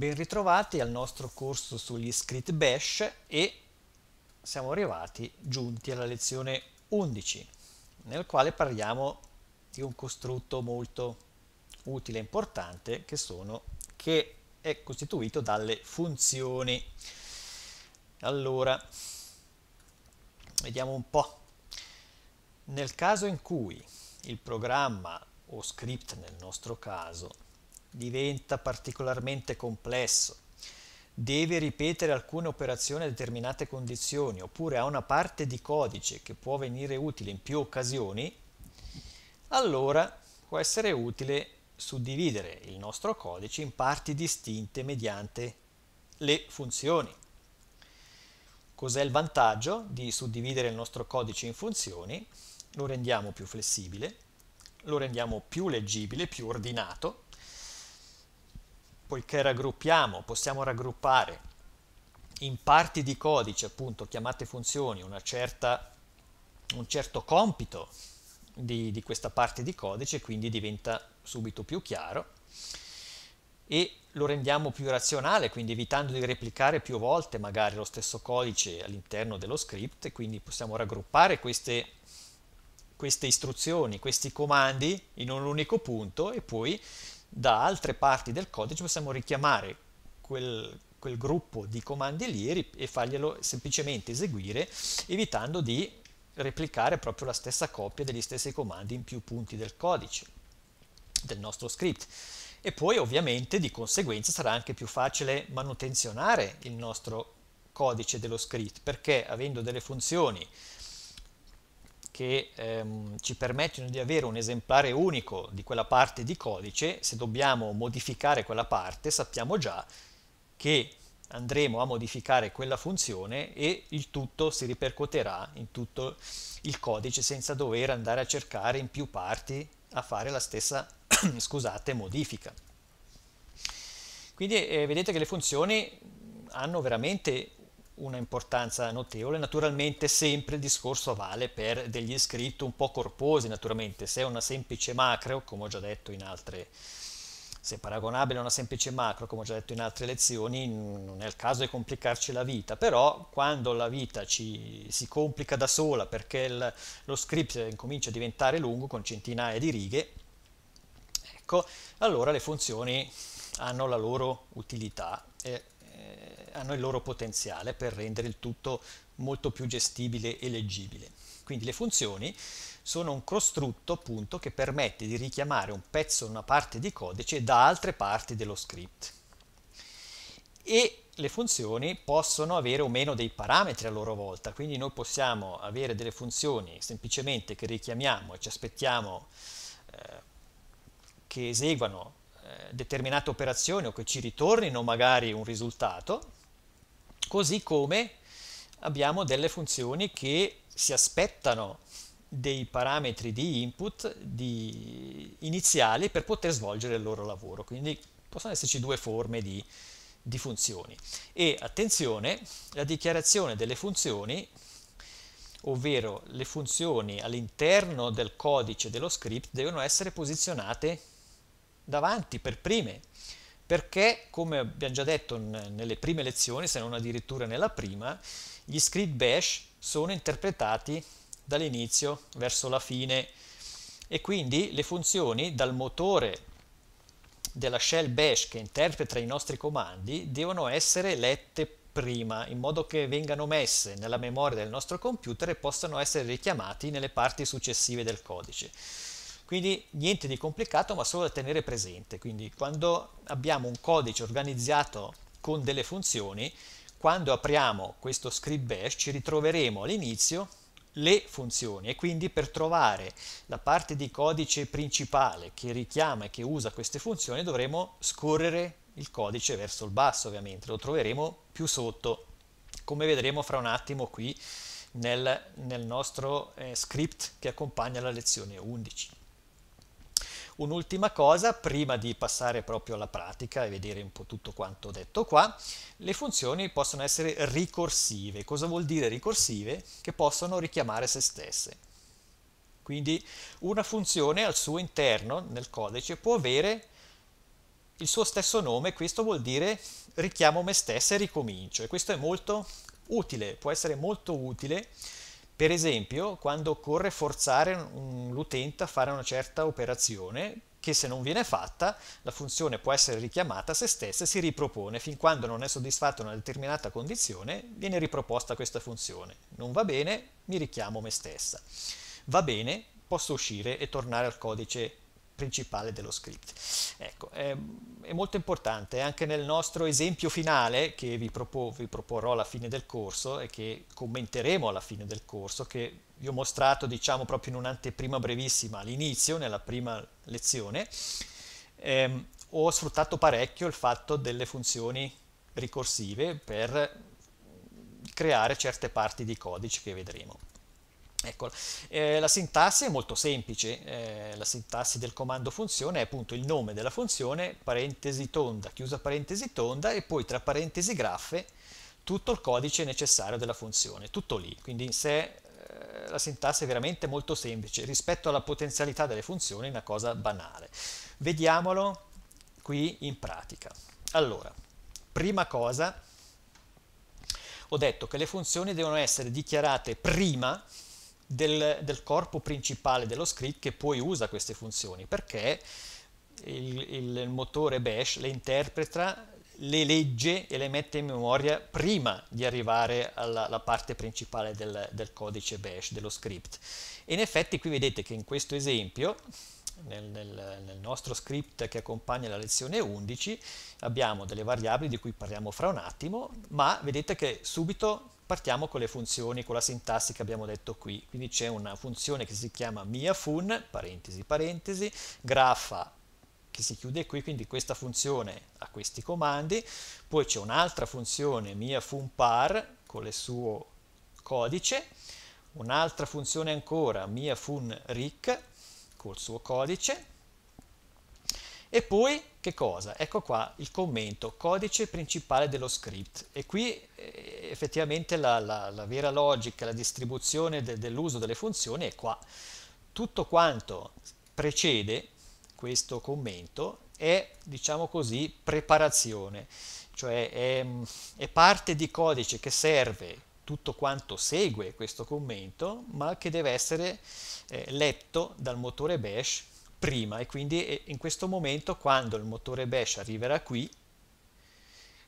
Ben ritrovati al nostro corso sugli script bash e siamo arrivati giunti alla lezione 11 nel quale parliamo di un costrutto molto utile e importante che, sono, che è costituito dalle funzioni. Allora, vediamo un po'. Nel caso in cui il programma o script nel nostro caso diventa particolarmente complesso, deve ripetere alcune operazioni a determinate condizioni, oppure ha una parte di codice che può venire utile in più occasioni, allora può essere utile suddividere il nostro codice in parti distinte mediante le funzioni. Cos'è il vantaggio di suddividere il nostro codice in funzioni? Lo rendiamo più flessibile, lo rendiamo più leggibile, più ordinato poiché raggruppiamo, possiamo raggruppare in parti di codice, appunto, chiamate funzioni, certa, un certo compito di, di questa parte di codice, quindi diventa subito più chiaro e lo rendiamo più razionale, quindi evitando di replicare più volte magari lo stesso codice all'interno dello script, quindi possiamo raggruppare queste, queste istruzioni, questi comandi in un unico punto e poi da altre parti del codice possiamo richiamare quel, quel gruppo di comandi lì e farglielo semplicemente eseguire evitando di replicare proprio la stessa coppia degli stessi comandi in più punti del codice del nostro script e poi ovviamente di conseguenza sarà anche più facile manutenzionare il nostro codice dello script perché avendo delle funzioni che ehm, ci permettono di avere un esemplare unico di quella parte di codice, se dobbiamo modificare quella parte sappiamo già che andremo a modificare quella funzione e il tutto si ripercuoterà in tutto il codice senza dover andare a cercare in più parti a fare la stessa scusate, modifica. Quindi eh, vedete che le funzioni hanno veramente una importanza notevole. Naturalmente sempre il discorso vale per degli iscritti un po' corposi, naturalmente, se è una semplice macro, come ho già detto in altre se è paragonabile a una semplice macro, come ho già detto in altre lezioni, non è il caso di complicarci la vita, però quando la vita ci, si complica da sola perché il, lo script incomincia a diventare lungo con centinaia di righe, ecco, allora le funzioni hanno la loro utilità e hanno il loro potenziale per rendere il tutto molto più gestibile e leggibile. Quindi le funzioni sono un costrutto appunto che permette di richiamare un pezzo, una parte di codice da altre parti dello script. E le funzioni possono avere o meno dei parametri a loro volta, quindi noi possiamo avere delle funzioni semplicemente che richiamiamo e ci aspettiamo eh, che eseguano eh, determinate operazioni o che ci ritornino magari un risultato Così come abbiamo delle funzioni che si aspettano dei parametri di input di iniziali per poter svolgere il loro lavoro. Quindi possono esserci due forme di, di funzioni. E attenzione, la dichiarazione delle funzioni, ovvero le funzioni all'interno del codice dello script, devono essere posizionate davanti per prime perché, come abbiamo già detto nelle prime lezioni, se non addirittura nella prima, gli script bash sono interpretati dall'inizio verso la fine e quindi le funzioni dal motore della shell bash che interpreta i nostri comandi devono essere lette prima in modo che vengano messe nella memoria del nostro computer e possano essere richiamati nelle parti successive del codice. Quindi niente di complicato ma solo da tenere presente. Quindi quando abbiamo un codice organizzato con delle funzioni, quando apriamo questo script bash ci ritroveremo all'inizio le funzioni e quindi per trovare la parte di codice principale che richiama e che usa queste funzioni dovremo scorrere il codice verso il basso ovviamente, lo troveremo più sotto come vedremo fra un attimo qui nel, nel nostro eh, script che accompagna la lezione 11. Un'ultima cosa, prima di passare proprio alla pratica e vedere un po' tutto quanto detto qua, le funzioni possono essere ricorsive. Cosa vuol dire ricorsive? Che possono richiamare se stesse. Quindi una funzione al suo interno, nel codice, può avere il suo stesso nome, questo vuol dire richiamo me stessa e ricomincio. E questo è molto utile, può essere molto utile per esempio, quando occorre forzare l'utente a fare una certa operazione, che se non viene fatta, la funzione può essere richiamata a se stessa e si ripropone. Fin quando non è soddisfatta una determinata condizione, viene riproposta questa funzione. Non va bene, mi richiamo me stessa. Va bene, posso uscire e tornare al codice principale dello script. Ecco, è, ehm, è, molto importante, eh, anche nel nostro esempio finale che vi, propo, vi, proporrò alla fine del corso e che commenteremo alla fine del corso, che vi ho mostrato diciamo proprio in un'anteprima brevissima all'inizio, nella prima lezione, ehm, ho sfruttato parecchio il fatto delle funzioni ricorsive per creare certe parti di codice che vedremo. Ecco, Eh, la sintassi è molto semplice, eh, la sintassi del comando funzione è appunto il nome della funzione, parentesi tonda, chiusa parentesi tonda e poi tra parentesi graffe tutto il codice necessario della funzione, tutto lì, quindi in sé eh, la sintassi è veramente molto semplice rispetto alla potenzialità delle funzioni è una cosa banale. Vediamolo qui in pratica. Allora, prima cosa, ho detto che le funzioni devono essere dichiarate prima del, del, corpo principale dello script che poi usa queste funzioni, perché il, il motore bash le interpreta, le legge e le mette in memoria prima di arrivare alla parte principale del, del codice bash, dello script. E in effetti qui vedete che in questo esempio nel, nel, nel, nostro script che accompagna la lezione 11 abbiamo delle variabili di cui parliamo fra un attimo, ma vedete che subito partiamo con le funzioni, con la sintassi che abbiamo detto qui. Quindi c'è una funzione che si chiama miafun, parentesi parentesi, graffa che si chiude qui, quindi questa funzione ha questi comandi, poi c'è un'altra funzione miafunPar con il suo codice, un'altra funzione ancora miafunRic col suo codice e poi che cosa? Ecco qua il commento, codice principale dello script e qui eh, effettivamente la, la, la, vera logica, la distribuzione de, dell'uso delle funzioni è qua. Tutto quanto precede questo commento è, diciamo così, preparazione, cioè è, è parte di codice che serve tutto quanto segue questo commento, ma che deve essere eh, letto dal motore bash prima e quindi eh, in questo momento quando il motore bash arriverà qui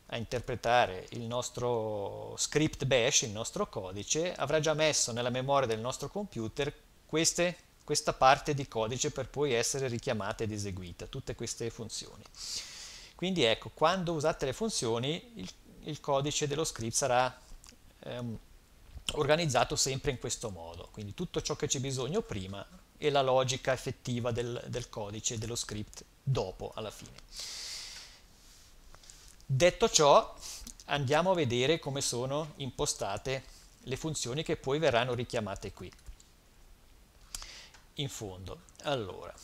a interpretare il nostro script bash, il nostro codice, avrà già messo nella memoria del nostro computer queste, questa parte di codice per poi essere richiamata ed eseguita, tutte queste funzioni. Quindi ecco, quando usate le funzioni il, il codice dello script sarà ehm, organizzato sempre in questo modo, quindi tutto ciò che c'è bisogno prima e la logica effettiva del, del codice, dello script dopo, alla fine. Detto ciò, andiamo a vedere come sono impostate le funzioni che poi verranno richiamate qui. In fondo, allora,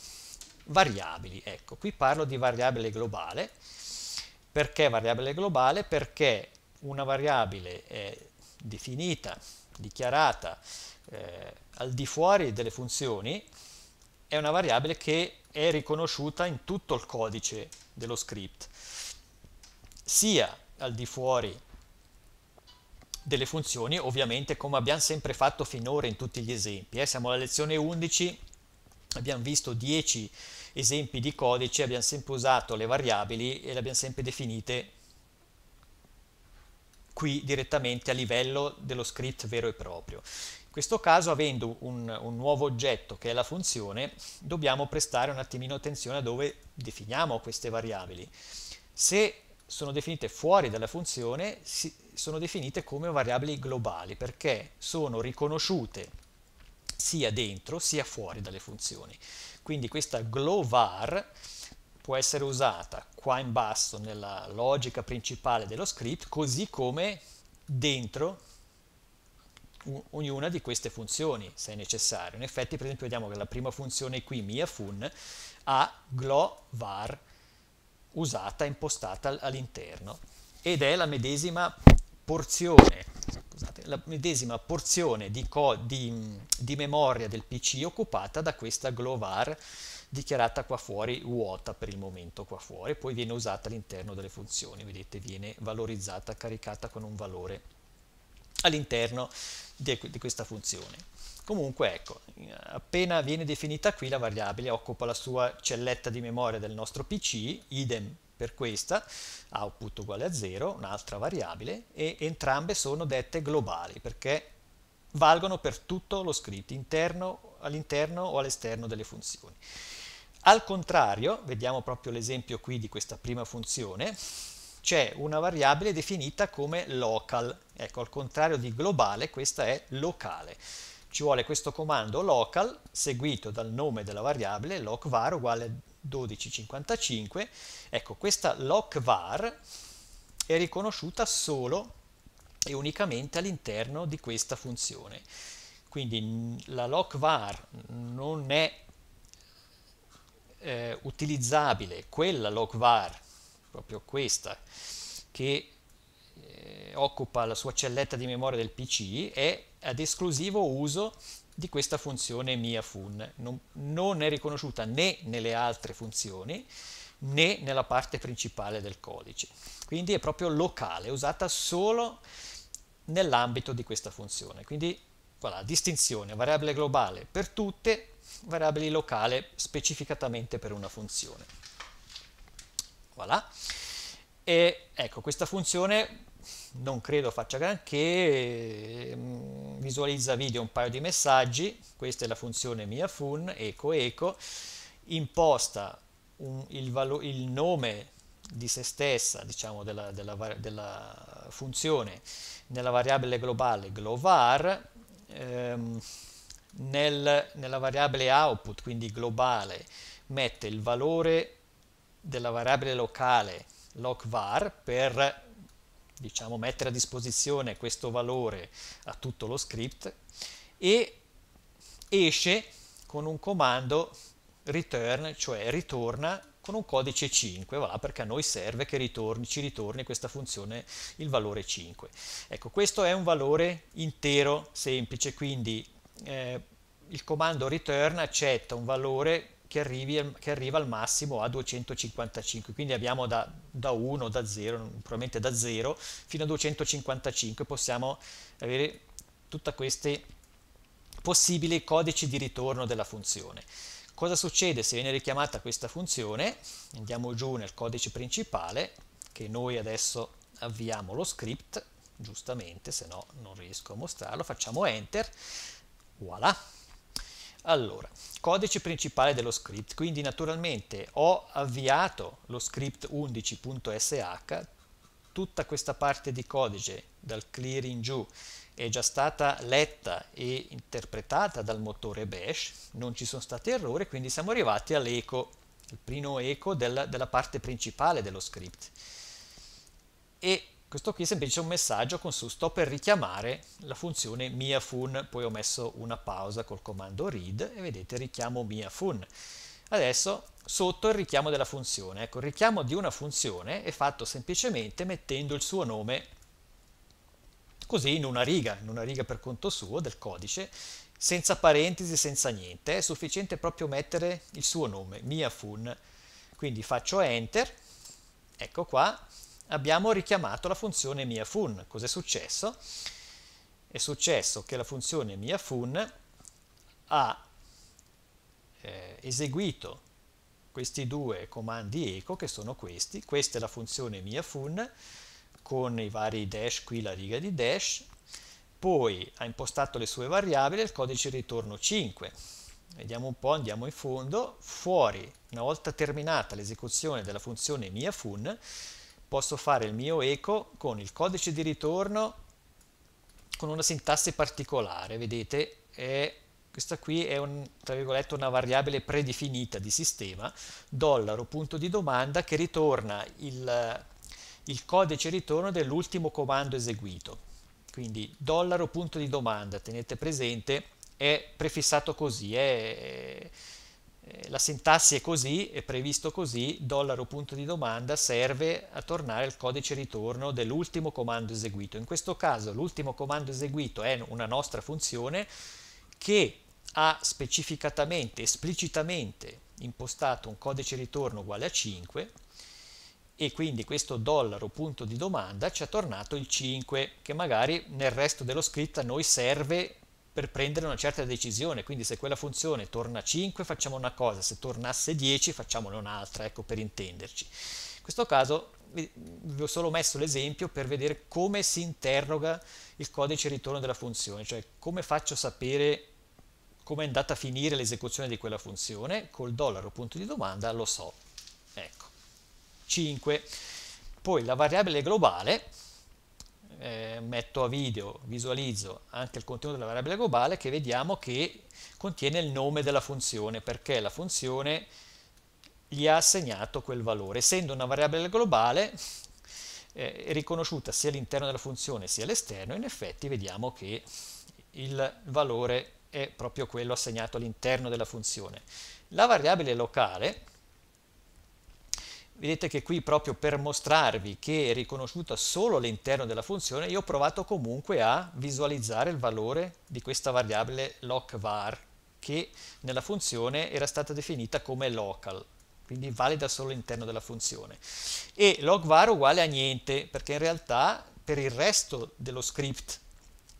variabili, ecco, qui parlo di variabile globale. Perché variabile globale? Perché una variabile è definita, dichiarata eh, al di fuori delle funzioni, è una variabile che è riconosciuta in tutto il codice dello script, sia al di fuori delle funzioni, ovviamente come abbiamo sempre fatto finora in tutti gli esempi. Eh? Siamo alla lezione 11, abbiamo visto 10 esempi di codice, abbiamo sempre usato le variabili e le abbiamo sempre definite qui direttamente a livello dello script vero e proprio. In questo caso, avendo un, un, nuovo oggetto che è la funzione, dobbiamo prestare un attimino attenzione a dove definiamo queste variabili. Se sono definite fuori dalla funzione, si, sono definite come variabili globali, perché sono riconosciute sia dentro sia fuori dalle funzioni. Quindi questa glovar può essere usata qua in basso nella logica principale dello script così come dentro ognuna di queste funzioni se è necessario. In effetti per esempio vediamo che la prima funzione qui, mia fun ha glovar usata, impostata all'interno ed è la medesima porzione, scusate, la medesima porzione di, di, di memoria del PC occupata da questa glovar dichiarata qua fuori vuota per il momento qua fuori, poi viene usata all'interno delle funzioni, vedete viene valorizzata, caricata con un valore all'interno di, di questa funzione. Comunque ecco, appena viene definita qui la variabile occupa la sua celletta di memoria del nostro PC, idem per questa, output uguale a 0, un'altra variabile, e entrambe sono dette globali perché valgono per tutto lo script, interno, all'interno o all'esterno delle funzioni. Al contrario, vediamo proprio l'esempio qui di questa prima funzione, c'è una variabile definita come local, ecco al contrario di globale questa è locale. Ci vuole questo comando local seguito dal nome della variabile locvar uguale 1255, ecco questa locvar è riconosciuta solo e unicamente all'interno di questa funzione. Quindi la locvar non è eh, utilizzabile quella logvar, proprio questa, che eh, occupa la sua celletta di memoria del PC, è ad esclusivo uso di questa funzione miafun. Non, non è riconosciuta né nelle altre funzioni né nella parte principale del codice. Quindi è proprio locale, è usata solo nell'ambito di questa funzione. Quindi voilà, distinzione, variabile globale per tutte, variabili locale specificatamente per una funzione. Voilà. E ecco, questa funzione non credo faccia granché, mm, visualizza video un paio di messaggi, questa è la funzione miafun, eco eco, imposta un, il, valo, il, nome di se stessa, diciamo, della, della, della funzione nella variabile globale glovar, ehm, nel, nella variabile output, quindi globale, mette il valore della variabile locale locvar per diciamo, mettere a disposizione questo valore a tutto lo script e esce con un comando return, cioè ritorna con un codice 5, voilà, perché a noi serve che ritorni, ci ritorni questa funzione il valore 5. Ecco, questo è un valore intero semplice, quindi eh, il comando return accetta un valore che, arrivi, che, arriva al massimo a 255, quindi abbiamo da, da 1, da 0, probabilmente da 0, fino a 255 possiamo avere tutti questi possibili codici di ritorno della funzione. Cosa succede se viene richiamata questa funzione? Andiamo giù nel codice principale, che noi adesso avviamo lo script, giustamente, se no non riesco a mostrarlo, facciamo enter, Voilà! Allora, codice principale dello script, quindi naturalmente ho avviato lo script 11.sh, tutta questa parte di codice dal clear in giù è già stata letta e interpretata dal motore bash, non ci sono stati errori, quindi siamo arrivati all'eco, il primo eco della, della parte principale dello script. E questo qui è semplice un messaggio con su sto per richiamare la funzione miafun, poi ho messo una pausa col comando read e vedete richiamo miafun. Adesso sotto il richiamo della funzione, ecco il richiamo di una funzione è fatto semplicemente mettendo il suo nome così in una riga, in una riga per conto suo del codice, senza parentesi, senza niente, è sufficiente proprio mettere il suo nome, miafun. Quindi faccio enter, ecco qua, abbiamo richiamato la funzione miaFun. Cos'è successo? È successo che la funzione miaFun ha eh, eseguito questi due comandi eco che sono questi, questa è la funzione miaFun con i vari dash qui la riga di dash, poi ha impostato le sue variabili il codice ritorno 5. Vediamo un po', andiamo in fondo, fuori, una volta terminata l'esecuzione della funzione miaFun, posso fare il mio eco con il codice di ritorno con una sintassi particolare, vedete, è, questa qui è un, una variabile predefinita di sistema, dollaro punto di domanda che ritorna il, il codice ritorno dell'ultimo comando eseguito. Quindi dollaro punto di domanda, tenete presente, è prefissato così, è, eh, la sintassi è così, è previsto così, dollaro punto di domanda serve a tornare al codice ritorno dell'ultimo comando eseguito. In questo caso l'ultimo comando eseguito è una nostra funzione che ha specificatamente, esplicitamente impostato un codice ritorno uguale a 5 e quindi questo dollaro punto di domanda ci ha tornato il 5 che magari nel resto dello script a noi serve per prendere una certa decisione, quindi se quella funzione torna 5 facciamo una cosa, se tornasse 10 facciamone un'altra, ecco per intenderci. In questo caso vi ho solo messo l'esempio per vedere come si interroga il codice ritorno della funzione, cioè come faccio a sapere come è andata a finire l'esecuzione di quella funzione, col dollaro punto di domanda lo so. Ecco. 5. Poi la variabile globale eh, metto a video, visualizzo anche il contenuto della variabile globale che vediamo che contiene il nome della funzione perché la funzione gli ha assegnato quel valore. Essendo una variabile globale eh, riconosciuta sia all'interno della funzione sia all'esterno, in effetti vediamo che il valore è proprio quello assegnato all'interno della funzione. La variabile locale vedete che qui proprio per mostrarvi che è riconosciuta solo all'interno della funzione, io ho provato comunque a visualizzare il valore di questa variabile locvar, che nella funzione era stata definita come local, quindi valida solo all'interno della funzione. E logvar uguale a niente, perché in realtà per il resto dello script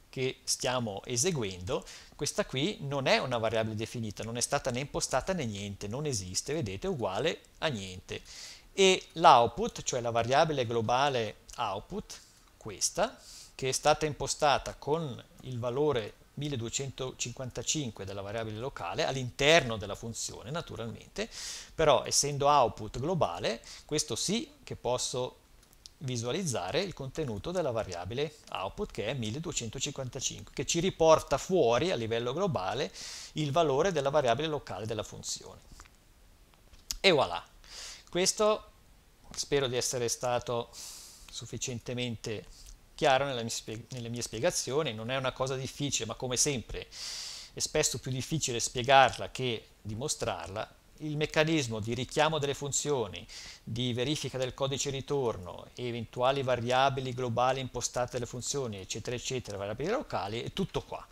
che stiamo eseguendo, questa qui non è una variabile definita, non è stata né impostata né niente, non esiste, vedete, uguale a niente e l'output, cioè la variabile globale output, questa, che è stata impostata con il valore 1255 della variabile locale all'interno della funzione naturalmente, però essendo output globale, questo sì che posso visualizzare il contenuto della variabile output che è 1255 che ci riporta fuori a livello globale il valore della variabile locale della funzione e voilà questo spero di essere stato sufficientemente chiaro nella mia nelle mie spiegazioni, non è una cosa difficile, ma come sempre è spesso più difficile spiegarla che dimostrarla, il meccanismo di richiamo delle funzioni, di verifica del codice ritorno eventuali variabili globali impostate alle funzioni, eccetera, eccetera, variabili locali, è tutto qua.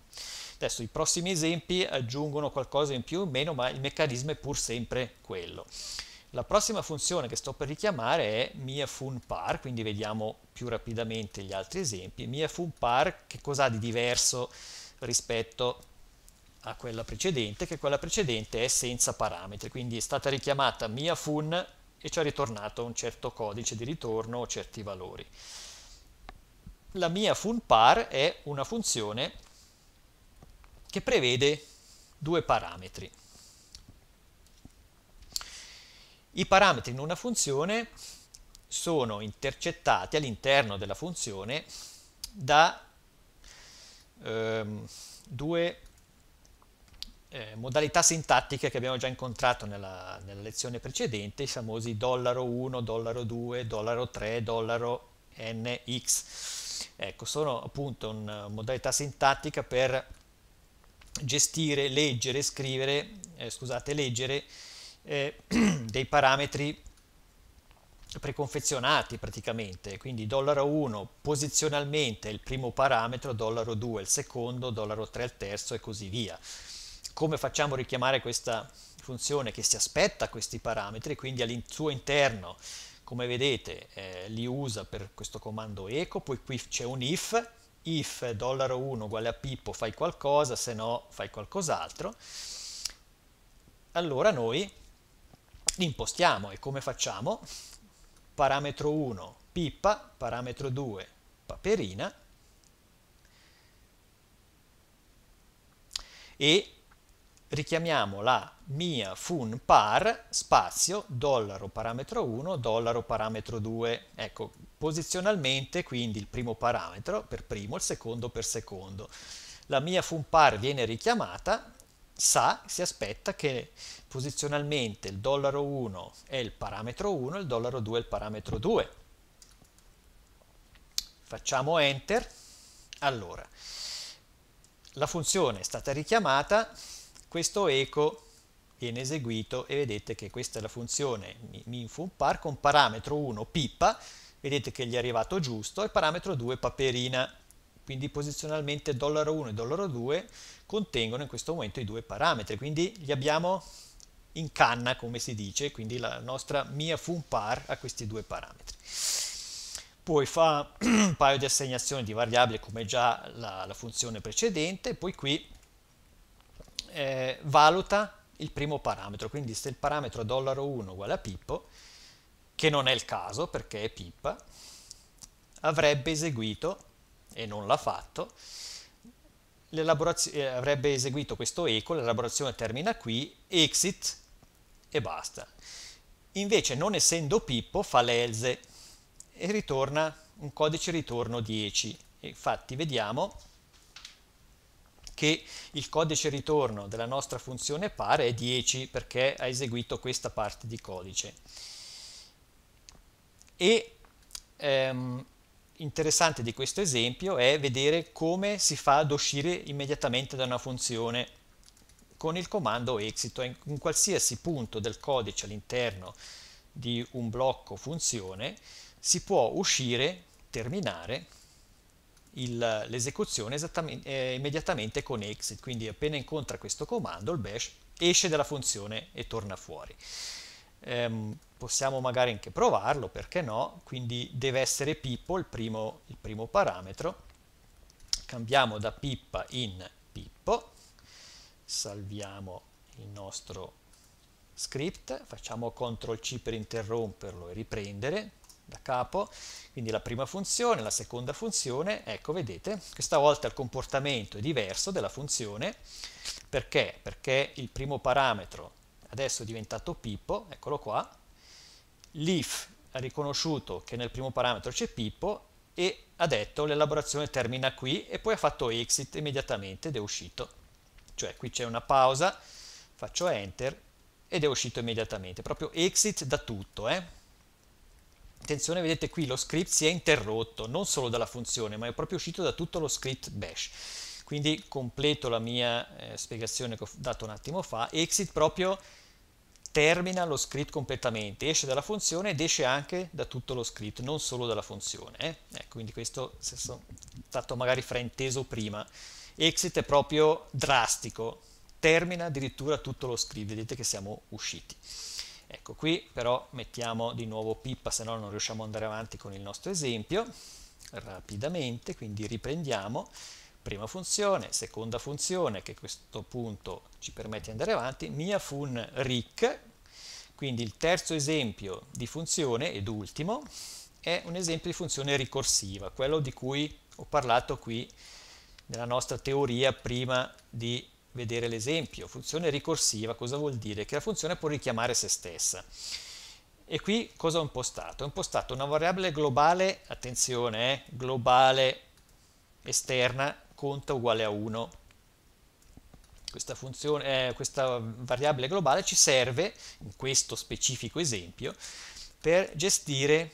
Adesso i prossimi esempi aggiungono qualcosa in più o meno, ma il meccanismo è pur sempre quello. La prossima funzione che sto per richiamare è miafunPar, quindi vediamo più rapidamente gli altri esempi. miafunPar che cos'ha di diverso rispetto a quella precedente? Che quella precedente è senza parametri, quindi è stata richiamata miafun e ci ha ritornato un certo codice di ritorno o certi valori. La miafunPar è una funzione che prevede due parametri I parametri in una funzione sono intercettati all'interno della funzione da ehm, due eh, modalità sintattiche che abbiamo già incontrato nella, nella lezione precedente, i famosi 1, 2, 3, nx. Ecco, sono appunto una eh, modalità sintattica per gestire, leggere, scrivere, eh, scusate, leggere eh, dei parametri preconfezionati praticamente, quindi dollaro 1 posizionalmente è il primo parametro, dollaro 2 il secondo, dollaro 3 il terzo e così via. Come facciamo a richiamare questa funzione che si aspetta questi parametri, quindi al suo interno, come vedete, eh, li usa per questo comando eco, poi qui c'è un if, if dollaro 1 uguale a Pippo fai qualcosa, se no fai qualcos'altro, allora noi li impostiamo e come facciamo? Parametro 1 pippa, parametro 2 paperina e richiamiamo la mia fun par spazio dollaro parametro 1 dollaro parametro 2 ecco posizionalmente quindi il primo parametro per primo il secondo per secondo la mia fun par viene richiamata sa, si aspetta che posizionalmente il dollaro 1 è il parametro 1 e il dollaro 2 è il parametro 2. Facciamo enter. Allora, la funzione è stata richiamata, questo eco viene eseguito e vedete che questa è la funzione minfunpar con parametro 1 pippa, vedete che gli è arrivato giusto e parametro 2 paperina quindi posizionalmente dollaro 1 e dollaro 2 contengono in questo momento i due parametri, quindi li abbiamo in canna come si dice, quindi la nostra mia fun par a questi due parametri. Poi fa un paio di assegnazioni di variabili come già la, la funzione precedente, poi qui eh, valuta il primo parametro, quindi se il parametro dollaro 1 uguale a Pippo, che non è il caso perché è Pippa, avrebbe eseguito e non l'ha fatto, eh, avrebbe eseguito questo eco, l'elaborazione termina qui, exit e basta. Invece non essendo Pippo fa l'else e ritorna un codice ritorno 10. Infatti vediamo che il codice ritorno della nostra funzione pare è 10 perché ha eseguito questa parte di codice. E ehm, interessante di questo esempio è vedere come si fa ad uscire immediatamente da una funzione con il comando exit in qualsiasi punto del codice all'interno di un blocco funzione si può uscire, terminare l'esecuzione eh, immediatamente con exit, quindi appena incontra questo comando il bash esce dalla funzione e torna fuori. Um, possiamo magari anche provarlo, perché no? Quindi deve essere Pippo il primo, il primo parametro. Cambiamo da Pippa in Pippo, salviamo il nostro script, facciamo CTRL C per interromperlo e riprendere da capo, quindi la prima funzione, la seconda funzione, ecco vedete, questa volta il comportamento è diverso della funzione, perché? Perché il primo parametro adesso è diventato Pippo, eccolo qua, l'if ha riconosciuto che nel primo parametro c'è Pippo e ha detto l'elaborazione termina qui e poi ha fatto exit immediatamente ed è uscito. Cioè qui c'è una pausa, faccio enter ed è uscito immediatamente, proprio exit da tutto. Eh? Attenzione, vedete qui lo script si è interrotto, non solo dalla funzione, ma è proprio uscito da tutto lo script bash. Quindi completo la mia eh, spiegazione che ho dato un attimo fa, exit proprio termina lo script completamente, esce dalla funzione ed esce anche da tutto lo script, non solo dalla funzione. Eh? Ecco, quindi questo è stato magari frainteso prima. Exit è proprio drastico, termina addirittura tutto lo script, vedete che siamo usciti. Ecco, qui però mettiamo di nuovo pippa, se no non riusciamo ad andare avanti con il nostro esempio, rapidamente, quindi riprendiamo prima funzione, seconda funzione che a questo punto ci permette di andare avanti, mia fun ric, quindi il terzo esempio di funzione ed ultimo è un esempio di funzione ricorsiva, quello di cui ho parlato qui nella nostra teoria prima di vedere l'esempio. Funzione ricorsiva cosa vuol dire? Che la funzione può richiamare se stessa. E qui cosa ho impostato? Ho impostato una variabile globale, attenzione, eh, globale esterna conta uguale a 1. Questa, funzione, eh, questa variabile globale ci serve, in questo specifico esempio, per gestire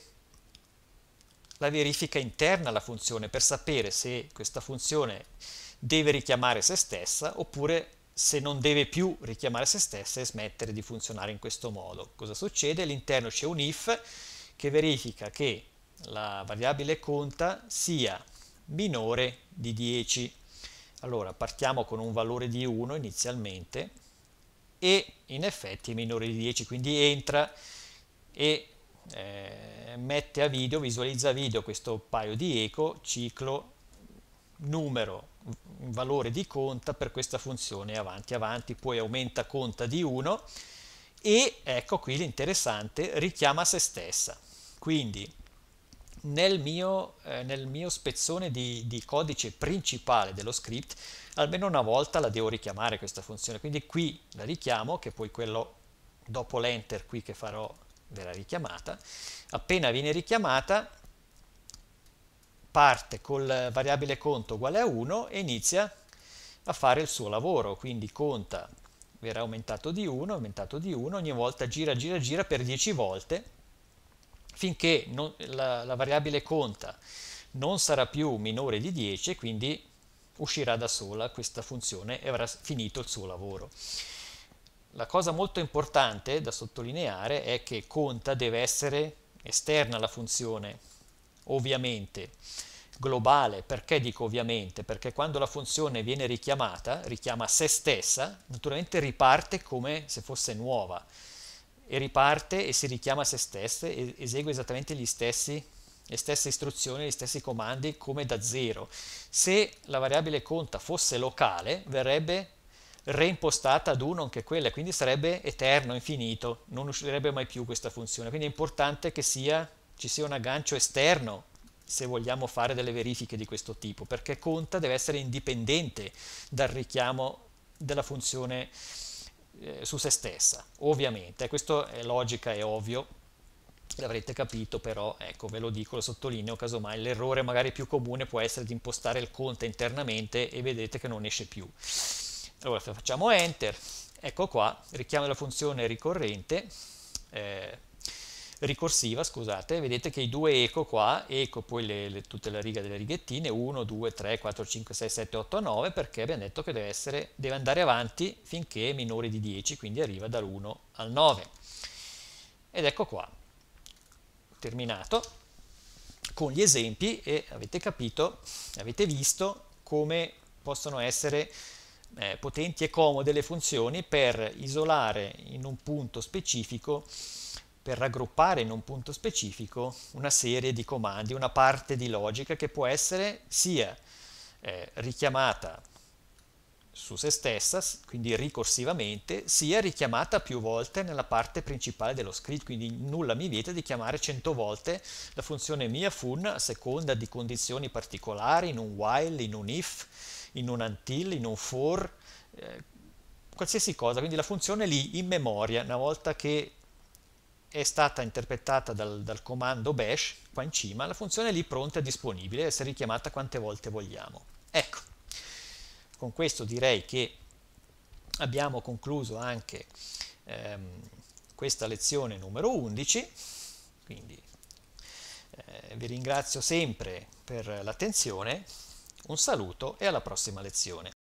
la verifica interna alla funzione, per sapere se questa funzione deve richiamare se stessa oppure se non deve più richiamare se stessa e smettere di funzionare in questo modo. Cosa succede? All'interno c'è un if che verifica che la variabile conta sia minore di 10. Allora partiamo con un valore di 1 inizialmente e in effetti è minore di 10, quindi entra e eh, mette a video, visualizza a video questo paio di eco, ciclo, numero, valore di conta per questa funzione avanti avanti, poi aumenta conta di 1 e ecco qui l'interessante richiama se stessa. Quindi nel mio, eh, nel mio spezzone di, di, codice principale dello script almeno una volta la devo richiamare questa funzione, quindi qui la richiamo, che poi quello dopo l'enter qui che farò verrà richiamata, appena viene richiamata parte col variabile conto uguale a 1 e inizia a fare il suo lavoro, quindi conta verrà aumentato di 1, aumentato di 1, ogni volta gira, gira, gira per 10 volte finché non, la, la variabile conta non sarà più minore di 10, quindi uscirà da sola questa funzione e avrà finito il suo lavoro. La cosa molto importante da sottolineare è che conta deve essere esterna alla funzione, ovviamente, globale. Perché dico ovviamente? Perché quando la funzione viene richiamata, richiama se stessa, naturalmente riparte come se fosse nuova e riparte e si richiama a se stessa e esegue esattamente gli stessi, le stesse istruzioni, gli stessi comandi come da zero. Se la variabile conta fosse locale, verrebbe reimpostata ad uno anche quella, quindi sarebbe eterno, infinito, non uscirebbe mai più questa funzione. Quindi è importante che sia, ci sia un aggancio esterno se vogliamo fare delle verifiche di questo tipo, perché conta deve essere indipendente dal richiamo della funzione eh, su se stessa, ovviamente. Questo è logica, è ovvio, l'avrete capito, però ecco, ve lo dico, lo sottolineo, casomai l'errore magari più comune può essere di impostare il conto internamente e vedete che non esce più. Allora facciamo Enter, ecco qua, richiamo la funzione ricorrente, eh, ricorsiva, scusate, vedete che i due eco qua, eco poi le, le, tutta la riga delle righettine, 1, 2, 3, 4, 5, 6, 7, 8, 9, perché abbiamo detto che deve, essere, deve andare avanti finché è minore di 10, quindi arriva dall'1 al 9. Ed ecco qua, terminato con gli esempi e avete capito, avete visto come possono essere eh, potenti e comode le funzioni per isolare in un punto specifico per raggruppare in un punto specifico una serie di comandi, una parte di logica che può essere sia eh, richiamata su se stessa, quindi ricorsivamente, sia richiamata più volte nella parte principale dello script, quindi nulla mi vieta di chiamare 100 volte la funzione mia fun a seconda di condizioni particolari, in un while, in un if, in un until, in un for, eh, qualsiasi cosa, quindi la funzione lì in memoria, una volta che è stata interpretata dal, dal, comando bash qua in cima, la funzione è lì pronta e disponibile, deve essere richiamata quante volte vogliamo. Ecco, con questo direi che abbiamo concluso anche ehm, questa lezione numero 11, quindi eh, vi ringrazio sempre per l'attenzione, un saluto e alla prossima lezione.